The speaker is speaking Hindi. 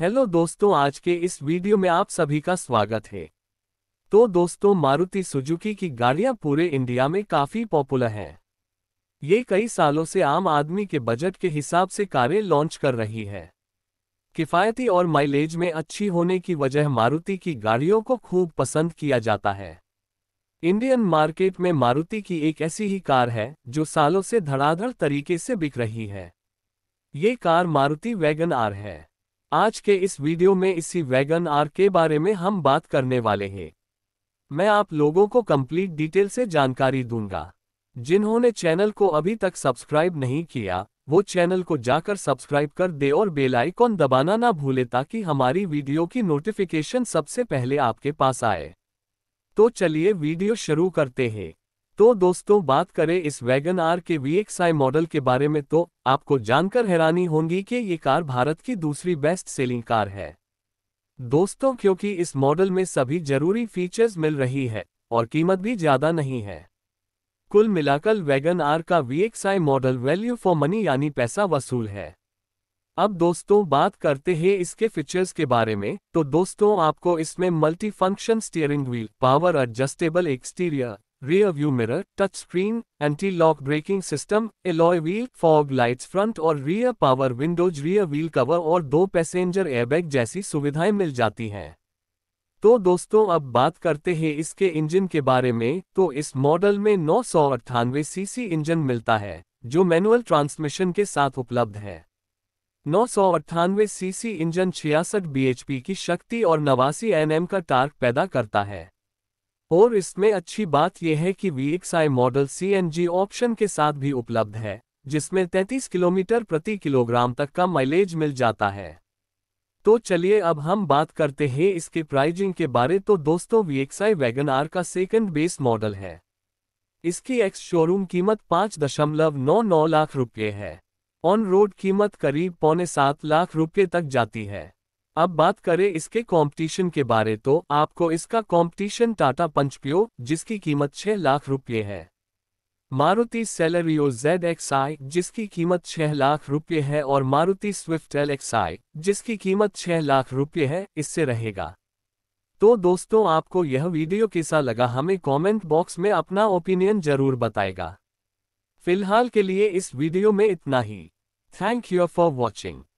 हेलो दोस्तों आज के इस वीडियो में आप सभी का स्वागत है तो दोस्तों मारुति सुजुकी की गाड़ियां पूरे इंडिया में काफी पॉपुलर हैं ये कई सालों से आम आदमी के बजट के हिसाब से कारें लॉन्च कर रही है किफ़ायती और माइलेज में अच्छी होने की वजह मारुति की गाड़ियों को खूब पसंद किया जाता है इंडियन मार्केट में मारुति की एक ऐसी ही कार है जो सालों से धड़ाधड़ तरीके से बिक रही है ये कार मारुति वैगन आर है आज के इस वीडियो में इसी वैगन आर के बारे में हम बात करने वाले हैं मैं आप लोगों को कंप्लीट डिटेल से जानकारी दूंगा जिन्होंने चैनल को अभी तक सब्सक्राइब नहीं किया वो चैनल को जाकर सब्सक्राइब कर दे और बेल आइकॉन दबाना ना भूले ताकि हमारी वीडियो की नोटिफिकेशन सबसे पहले आपके पास आए तो चलिए वीडियो शुरू करते हैं तो दोस्तों बात करें इस वैगन आर के वी मॉडल के बारे में तो आपको जानकर हैरानी होंगी कि ये कार भारत की दूसरी बेस्ट सेलिंग कार है दोस्तों क्योंकि इस मॉडल में सभी जरूरी फीचर्स मिल रही है और कीमत भी ज़्यादा नहीं है कुल मिलाकर वैगन आर का V model value for money यानी पैसा वसूल है अब दोस्तों बात करते हैं इसके फीचर्स के बारे में तो दोस्तों आपको इसमें multi function steering wheel power adjustable exterior rear view mirror, touch screen, anti-lock braking system, alloy wheel, fog lights front और rear power windows, rear wheel cover और दो passenger airbag जैसी सुविधाएं मिल जाती हैं तो दोस्तों अब बात करते हैं इसके इंजन के बारे में तो इस मॉडल में नौ सौ अट्ठानवे सीसी इंजन मिलता है जो मैनुअल ट्रांसमिशन के साथ उपलब्ध है नौ सौ अट्ठानवे सीसी इंजन छियासठ बीएचपी की शक्ति और नवासी एनएम का टार्क पैदा करता है और इसमें अच्छी बात यह है कि V X I model C option के साथ भी उपलब्ध है जिसमें 33 किलोमीटर प्रति किलोग्राम तक का माइलेज मिल जाता है तो चलिए अब हम बात करते हैं इसके प्राइजिंग के बारे तो दोस्तों V X I Wagon R का सेकंड बेस मॉडल है इसकी एक्स शोरूम कीमत पाँच दशमलव नौ नौ लाख रुपये है ऑन रोड कीमत करीब पौने सात लाख रुपये तक जाती है अब बात करें इसके कंपटीशन के बारे तो आपको इसका कंपटीशन टाटा पंचपियो जिसकी कीमत 6 लाख रुपये है Maruti Celerio Z X I जिसकी कीमत 6 लाख रुपये है और Maruti Swift L X I जिसकी कीमत 6 लाख रुपये है इससे रहेगा तो दोस्तों आपको यह वीडियो कैसा लगा हमें कमेंट बॉक्स में अपना ओपिनियन जरूर बताएगा फिलहाल के लिए इस वीडियो में इतना ही थैंक यू फॉर वॉचिंग